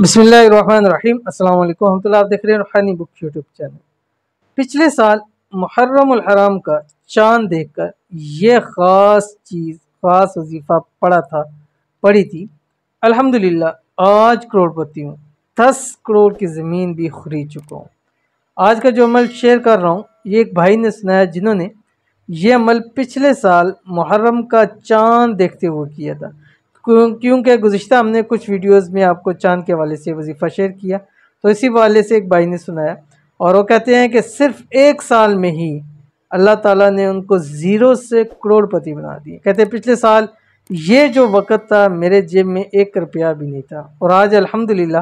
बसमीम अल्लाम हम आप देख रहे हैं रूहानी बुक यूट्यूब चैनल पिछले साल मुहर्रम का चांद देखकर यह ख़ास चीज़ ख़ास वजीफ़ा पढ़ा था पढ़ी थी अल्हम्दुलिल्लाह आज करोड़पति हूँ दस करोड़ की ज़मीन भी खरीद चुका हूँ आज का जो अमल शेयर कर रहा हूँ ये एक भाई ने सुनाया जिन्होंने ये अमल पिछले साल मुहर्रम का चांद देखते हुए किया था क्योंकि गुज्त हमने कुछ वीडियोस में आपको चांद के वाले से वजीफ़ा शेयर किया तो इसी वाले से एक भाई ने सुनाया और वो कहते हैं कि सिर्फ एक साल में ही अल्लाह ताला ने उनको ज़ीरो से करोड़पति बना दिए कहते हैं पिछले साल ये जो वक़्त था मेरे जेब में एक रुपया भी नहीं था और आज अलहमदिल्ला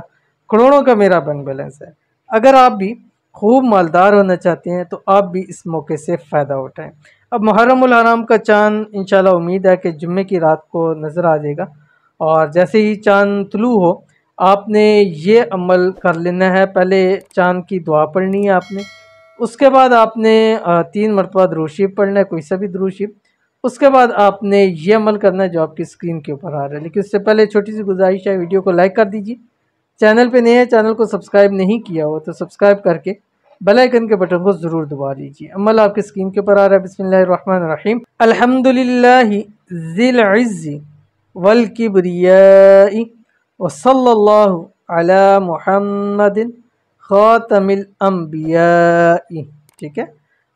करोड़ों का मेरा बैंक बैलेंस है अगर आप भी खूब मालदार होना चाहते हैं तो आप भी इस मौके से फ़ायदा उठाएं अब मुहरम हराम का चाँद इन उम्मीद है कि जुम्मे की रात को नज़र आ जाएगा और जैसे ही चाँद तलू हो आपने ये अमल कर लेना है पहले चाँद की दुआ पढ़नी है आपने उसके बाद आपने तीन मरतबा द्रोशिप पढ़ना है कोई सा भी द्रोशिप उसके बाद आपने ये अमल करना है जो आपकी स्क्रीन के ऊपर आ रहा है लेकिन उससे पहले छोटी सी गुजारिश है वीडियो को लाइक कर दीजिए चैनल पे नए हैं चैनल को सब्सक्राइब नहीं किया हो तो सब्सक्राइब करके बेल आइकन के बटन को ज़रूर दबा दीजिए अमल आपके स्क्रीन के ऊपर आ रहा है बिस्मिल्लाहिर्रहमान रहीम अल्हम्दुलिल्लाहि ज़िल इज़्ज़ि वल किब्रियाई व सल्लल्लाहु अला खातमिल अम्बियाई ठीक है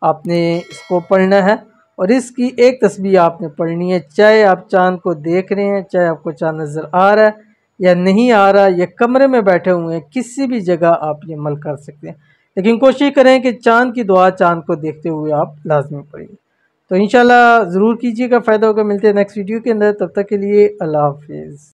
आपने इसको पढ़ना है और इसकी एक तस्वीर आपने पढ़नी है चाहे आप चांद को देख रहे हैं चाहे आपको चांद नज़र आ रहा है या नहीं आ रहा या कमरे में बैठे हुए हैं किसी भी जगह आप ये अमल कर सकते हैं लेकिन कोशिश करें कि चांद की दुआ चांद को देखते हुए आप लाजमी पढ़िए तो इन ज़रूर कीजिएगा फ़ायदा होगा मिलते हैं नेक्स्ट वीडियो के अंदर तब तक के लिए अल्लाह हाफिज़